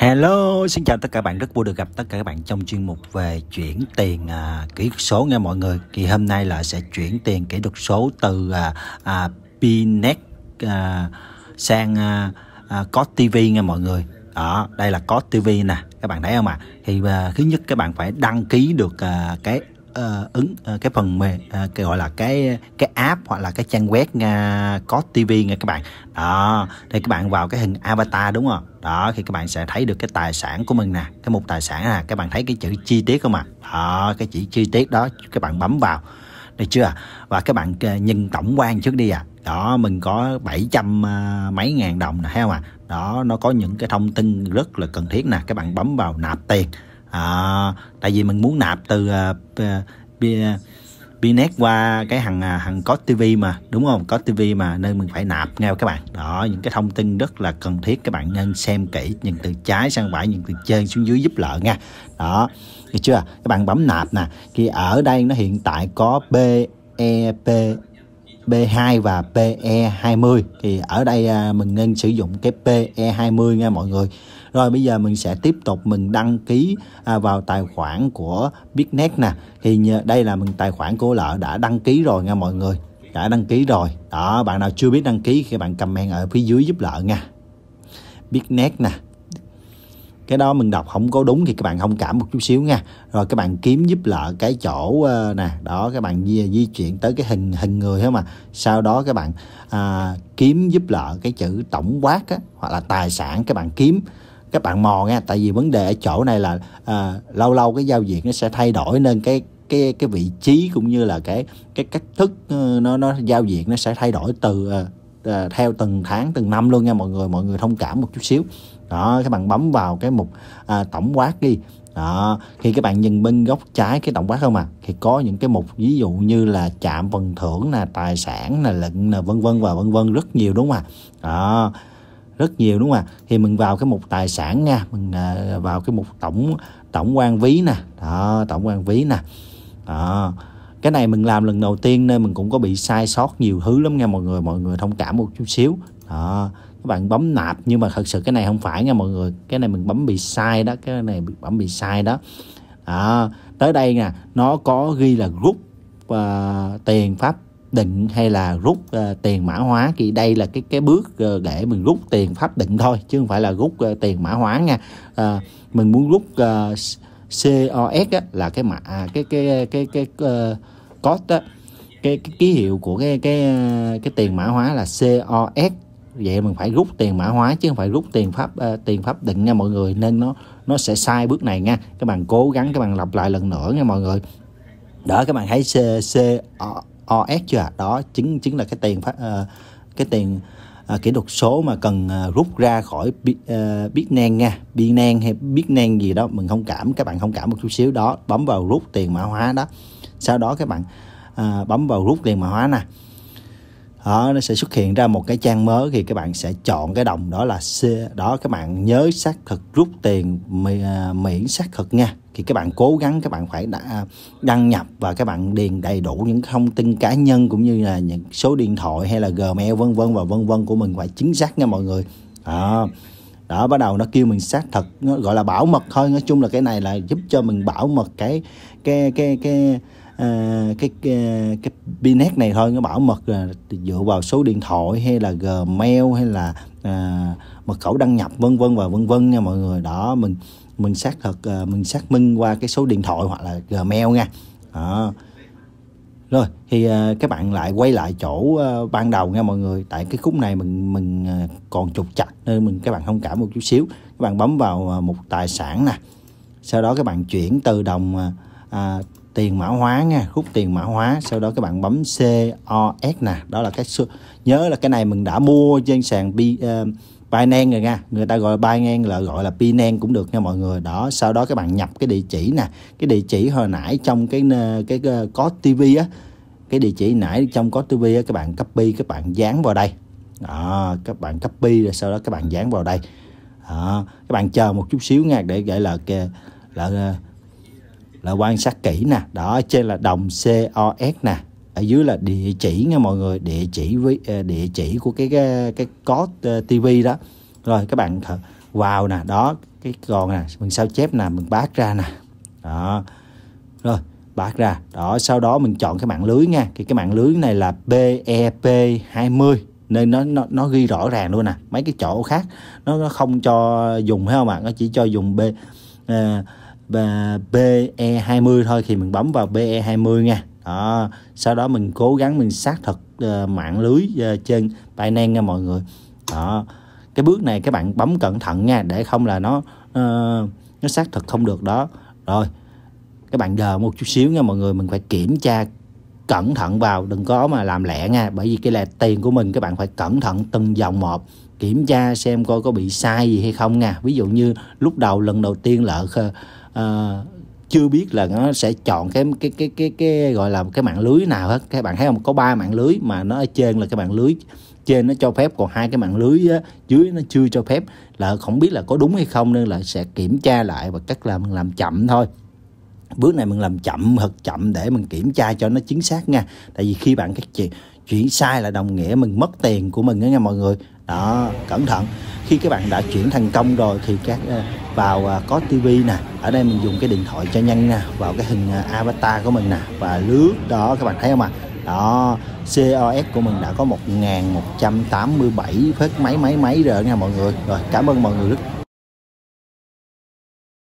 Hello, xin chào tất cả bạn, rất vui được gặp tất cả các bạn trong chuyên mục về chuyển tiền à, kỹ thuật số nha mọi người. Thì hôm nay là sẽ chuyển tiền kỹ thuật số từ à, à, Pinet à, sang à, à, Code TV nha mọi người. Đó, đây là Có TV nè, các bạn thấy không ạ? À? Thì à, thứ nhất các bạn phải đăng ký được à, cái uh, ứng uh, cái phần mềm uh, cái gọi là cái cái app hoặc là cái trang web uh, có TV nha các bạn đó thì các bạn vào cái hình avatar đúng không đó thì các bạn sẽ thấy được cái tài sản của mình nè cái mục tài sản nè các bạn thấy cái chữ chi tiết không ạ à? đó cái chữ chi tiết đó các bạn bấm vào được chưa và các bạn nhìn tổng quan trước đi à đó mình có 700 uh, mấy ngàn đồng nè thấy không ạ à? đó nó có những cái thông tin rất là cần thiết nè các bạn bấm vào nạp tiền à, tại vì mình muốn nạp từ uh, Binet qua cái hàng à, hàng có TV mà đúng không có TV mà nên mình phải nạp nghe các bạn đó những cái thông tin rất là cần thiết các bạn nên xem kỹ nhìn từ trái sang phải nhìn từ trên xuống dưới giúp lợi nha đó được chưa các bạn bấm nạp nè thì ở đây nó hiện tại có BEP B2 e và PE20 thì ở đây à, mình nên sử dụng cái PE20 nha mọi người rồi bây giờ mình sẽ tiếp tục mình đăng ký à, vào tài khoản của Bitnet nè thì đây là mình tài khoản của lợ đã đăng ký rồi nha mọi người đã đăng ký rồi đó bạn nào chưa biết đăng ký thì bạn comment ở phía dưới giúp lợ nha Bitnet nè cái đó mình đọc không có đúng thì các bạn không cảm một chút xíu nha rồi các bạn kiếm giúp lợ cái chỗ ờ, nè đó các bạn di, di chuyển tới cái hình hình người hết mà sau đó các bạn à, kiếm giúp lợ cái chữ tổng quát á, hoặc là tài sản các bạn kiếm các bạn mò nghe tại vì vấn đề ở chỗ này là à, lâu lâu cái giao diện nó sẽ thay đổi nên cái cái cái vị trí cũng như là cái cái cách thức ờ, nó nó giao diện nó sẽ thay đổi từ à, theo từng tháng từng năm luôn nha mọi người mọi người thông cảm một chút xíu đó các bạn bấm vào cái mục à, tổng quát đi đó khi các bạn nhìn bên góc trái cái tổng quát không à thì có những cái mục ví dụ như là chạm phần thưởng là tài sản là lệnh là vân vân và vân vân rất nhiều đúng không à đó rất nhiều đúng không ạ thì mình vào cái mục tài sản nha mình à, vào cái mục tổng tổng quan ví nè đó tổng quan ví nè đó cái này mình làm lần đầu tiên nên mình cũng có bị sai sót nhiều thứ lắm nha mọi người mọi người thông cảm một chút xíu đó các bạn bấm nạp nhưng mà thật sự cái này không phải nha mọi người cái này mình bấm bị sai đó cái này bị bấm bị sai đó đó tới đây nè nó có ghi là rút uh, à, tiền pháp định hay là rút uh, tiền mã hóa thì đây là cái cái bước uh, để mình rút tiền pháp định thôi chứ không phải là rút uh, tiền mã hóa nha uh, mình muốn rút uh, COS á, là cái mã à, cái cái cái cái, uh, code á, cái, cái ký hiệu của cái cái cái tiền mã hóa là COS vậy mình phải rút tiền mã hóa chứ không phải rút tiền pháp uh, tiền pháp định nha mọi người nên nó nó sẽ sai bước này nha các bạn cố gắng các bạn lặp lại lần nữa nha mọi người đó các bạn thấy C C OS chưa ạ? Đó chính chính là cái tiền phát uh, cái tiền uh, kỹ thuật số mà cần uh, rút ra khỏi uh, Bitnance nha, Binance hay Bitnance gì đó mình không cảm các bạn không cảm một chút xíu đó, bấm vào rút tiền mã hóa đó. Sau đó các bạn uh, bấm vào rút tiền mã hóa nè đó, nó sẽ xuất hiện ra một cái trang mới thì các bạn sẽ chọn cái đồng đó là C đó các bạn nhớ xác thực rút tiền à, miễn xác thực nha thì các bạn cố gắng các bạn phải đã đăng nhập và các bạn điền đầy đủ những thông tin cá nhân cũng như là những số điện thoại hay là gmail vân vân và vân vân của mình phải chính xác nha mọi người đó đó bắt đầu nó kêu mình xác thực nó gọi là bảo mật thôi nói chung là cái này là giúp cho mình bảo mật cái cái cái cái, cái Ờ, cái, ờ, cái cái pin này thôi nó bảo mật là dựa vào số điện thoại hay là gmail hay là à, mật khẩu đăng nhập vân vân và vân vân nha mọi người đó mình mình xác thật mình xác minh qua cái số điện thoại hoặc là gmail nha đó. rồi thì các bạn lại quay lại chỗ ban đầu nha mọi người tại cái khúc này mình mình còn trục chặt nên mình các bạn thông cảm một chút xíu các bạn bấm vào một tài sản nè sau đó các bạn chuyển từ đồng à, tiền mã hóa nha rút tiền mã hóa sau đó các bạn bấm COS nè đó là cái nhớ là cái này mình đã mua trên sàn bi uh, Binance rồi nha người ta gọi Binance là gọi là Binance cũng được nha mọi người đó sau đó các bạn nhập cái địa chỉ nè cái địa chỉ hồi nãy trong cái cái, cái ờ, có TV á cái địa chỉ nãy trong có TV á, các bạn copy các bạn dán vào đây đó, các bạn copy rồi sau đó các bạn dán vào đây đó, các bạn chờ một chút xíu nha để gọi là là là quan sát kỹ nè đó trên là đồng COS nè ở dưới là địa chỉ nha mọi người địa chỉ với ờ, địa chỉ của cái cái, cái code ờ, TV đó rồi các bạn vào nè đó cái con nè mình sao chép nè mình bát ra nè đó rồi bát ra đó sau đó mình chọn cái mạng lưới nha thì cái mạng lưới này là PEP 20 e nên nó nó, nó ghi rõ ràng luôn nè mấy cái chỗ khác nó, nó không cho dùng phải không ạ nó chỉ cho dùng B uh, và BE20 thôi thì mình bấm vào BE20 nha đó sau đó mình cố gắng mình xác thực uh, mạng lưới uh, trên Binance nha mọi người đó cái bước này các bạn bấm cẩn thận nha để không là nó uh, nó xác thực không được đó rồi các bạn đờ một chút xíu nha mọi người mình phải kiểm tra cẩn thận vào đừng có mà làm lẹ nha bởi vì cái là tiền của mình các bạn phải cẩn thận từng dòng một kiểm tra xem coi có bị sai gì hay không nha ví dụ như lúc đầu lần đầu tiên là uh, chưa biết là nó sẽ chọn cái cái cái cái cái gọi là cái mạng lưới nào hết các bạn thấy không có ba mạng lưới mà nó ở trên là cái mạng lưới trên nó cho phép còn hai cái mạng lưới á, dưới nó chưa cho phép là không biết là có đúng hay không nên là sẽ kiểm tra lại và cách là mình làm chậm thôi bước này mình làm chậm thật chậm để mình kiểm tra cho nó chính xác nha tại vì khi bạn các chuyện chuyển sai là đồng nghĩa mình mất tiền của mình đó nha mọi người đó cẩn thận khi các bạn đã chuyển thành công rồi thì các ờ, vào à, có tivi nè ở đây mình dùng cái điện thoại cho nhanh nè vào cái hình à, avatar của mình nè và lướt đó các bạn thấy không ạ à? đó COS của mình đã có 1187 phết máy máy máy rồi nha mọi người rồi cảm ơn mọi người rất